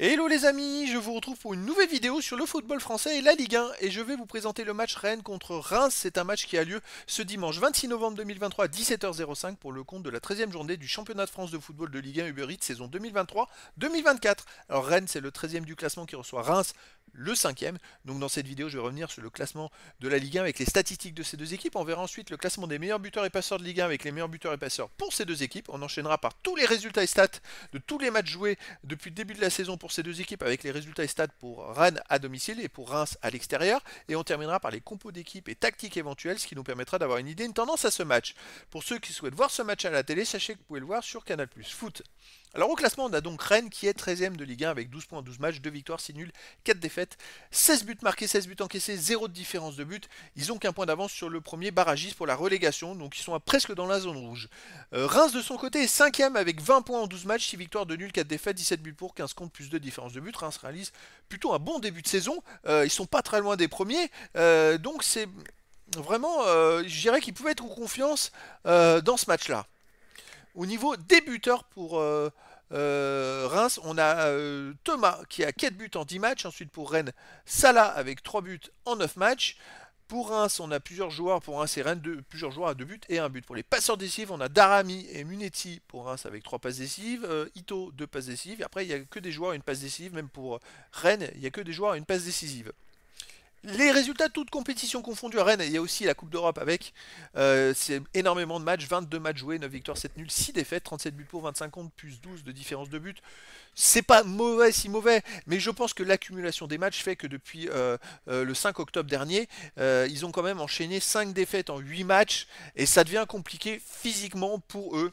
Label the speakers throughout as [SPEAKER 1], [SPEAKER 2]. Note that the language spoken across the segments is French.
[SPEAKER 1] Hello les amis, je vous retrouve pour une nouvelle vidéo sur le football français et la Ligue 1 et je vais vous présenter le match Rennes contre Reims, c'est un match qui a lieu ce dimanche 26 novembre 2023 à 17h05 pour le compte de la 13e journée du championnat de France de football de Ligue 1 Uber Eats saison 2023-2024. Alors Rennes c'est le 13e du classement qui reçoit Reims le 5e, donc dans cette vidéo je vais revenir sur le classement de la Ligue 1 avec les statistiques de ces deux équipes, on verra ensuite le classement des meilleurs buteurs et passeurs de Ligue 1 avec les meilleurs buteurs et passeurs pour ces deux équipes, on enchaînera par tous les résultats et stats de tous les matchs joués depuis le début de la saison pour ces deux équipes avec les résultats et stats pour Rennes à domicile et pour Reims à l'extérieur. Et on terminera par les compos d'équipe et tactiques éventuelles, ce qui nous permettra d'avoir une idée, une tendance à ce match. Pour ceux qui souhaitent voir ce match à la télé, sachez que vous pouvez le voir sur Canal Foot. Alors au classement, on a donc Rennes qui est 13ème de Ligue 1 avec 12 points, en 12 matchs, 2 victoires, 6 nuls, 4 défaites, 16 buts marqués, 16 buts encaissés, 0 de différence de but. Ils ont qu'un point d'avance sur le premier barragiste pour la relégation, donc ils sont presque dans la zone rouge. Euh, Reims de son côté est 5ème avec 20 points en 12 matchs, 6 victoires, 2 nuls, 4 défaites, 17 buts pour, 15 comptes, plus 2 différences de but. Reims réalise plutôt un bon début de saison, ils euh, ils sont pas très loin des premiers, euh, donc c'est vraiment, je dirais qu'ils pouvaient être en confiance dans ce match-là au niveau des pour euh, Reims, on a euh, Thomas qui a 4 buts en 10 matchs. Ensuite pour Rennes, Salah avec 3 buts en 9 matchs. Pour Reims, on a plusieurs joueurs pour Reims et Rennes, plusieurs joueurs à 2 buts et 1 but. Pour les passeurs décisifs, on a Darami et Munetti pour Reims avec 3 passes décisives, euh, Ito 2 passes décisives. après, il n'y a que des joueurs à une passe décisive, même pour Rennes, il n'y a que des joueurs à une passe décisive. Les résultats, toutes compétitions confondues à Rennes, il y a aussi la Coupe d'Europe avec, euh, c'est énormément de matchs, 22 matchs joués, 9 victoires, 7 nuls, 6 défaites, 37 buts pour, 25 contre, plus 12 de différence de but. C'est pas mauvais si mauvais, mais je pense que l'accumulation des matchs fait que depuis euh, euh, le 5 octobre dernier, ils ont quand même enchaîné 5 défaites en 8 matchs, et ça devient compliqué physiquement pour eux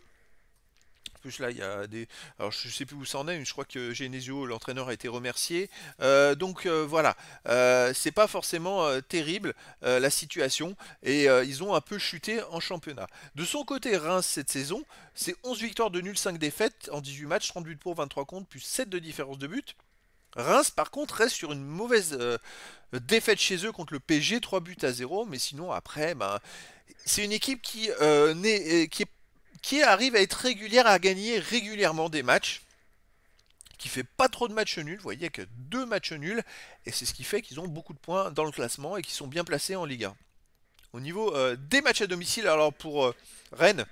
[SPEAKER 1] plus là, il y a des. Alors je sais plus où ça est, mais je crois que Genesio, l'entraîneur, a été remercié. Euh, donc euh, voilà, euh, c'est pas forcément terrible la situation et ils ont un peu chuté en championnat. De son côté, Reims cette saison, c'est 11 victoires de nul, 5 défaites en 18 matchs, 30 buts pour, 23 comptes plus 7 de différence de but. Reims, par contre, reste sur une mauvaise défaite chez eux contre le PG, 3 buts à 0. Mais sinon, après, ben, c'est une équipe qui, n'est, qui qui arrive à être régulière, à gagner régulièrement des matchs, qui fait pas trop de matchs nuls, vous voyez que deux matchs nuls, et c'est ce qui fait qu'ils ont beaucoup de points dans le classement et qu'ils sont bien placés en Ligue 1. Au niveau euh, des matchs à domicile, alors pour euh, Rennes,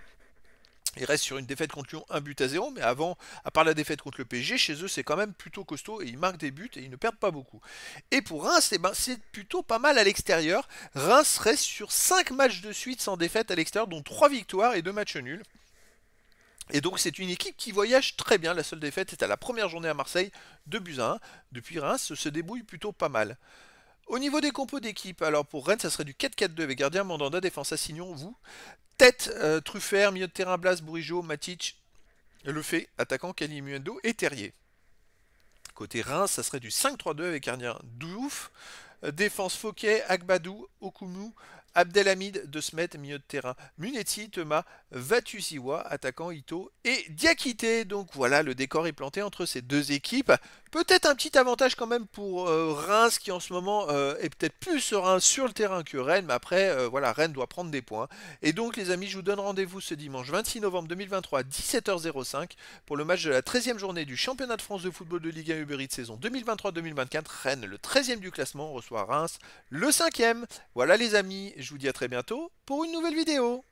[SPEAKER 1] ils restent sur une défaite contre Lyon, un but à zéro, mais avant, à part la défaite contre le PSG, chez eux c'est quand même plutôt costaud et ils marquent des buts et ils ne perdent pas beaucoup. Et pour Reims, eh ben, c'est plutôt pas mal à l'extérieur. Reims reste sur 5 matchs de suite sans défaite à l'extérieur, dont 3 victoires et 2 matchs nuls. Et donc c'est une équipe qui voyage très bien. La seule défaite est à la première journée à Marseille de Buzin Depuis Reims se débrouille plutôt pas mal. Au niveau des compos d'équipe, alors pour Rennes, ça serait du 4-4-2 avec gardien Mandanda, défense Assignon, vous. Tête, euh, milieu de terrain Blas, Bourigeau, Matic, Lefebvre, attaquant Muendo et Terrier. Côté Reims, ça serait du 5-3-2 avec gardien Douf, euh, défense Fouquet, Agbadou, Okumu, Abdelhamid de Smet, milieu de terrain. Munetti, Thomas, Vatusiwa, attaquant Ito et Diakité. Donc voilà, le décor est planté entre ces deux équipes. Peut-être un petit avantage quand même pour euh, Reims qui en ce moment euh, est peut-être plus serein sur le terrain que Rennes. Mais après, euh, voilà, Rennes doit prendre des points. Et donc les amis, je vous donne rendez-vous ce dimanche 26 novembre 2023 à 17h05 pour le match de la 13e journée du championnat de France de football de Ligue 1 Uber de saison 2023-2024. Rennes, le 13e du classement, reçoit Reims, le 5e. Voilà les amis je vous dis à très bientôt pour une nouvelle vidéo.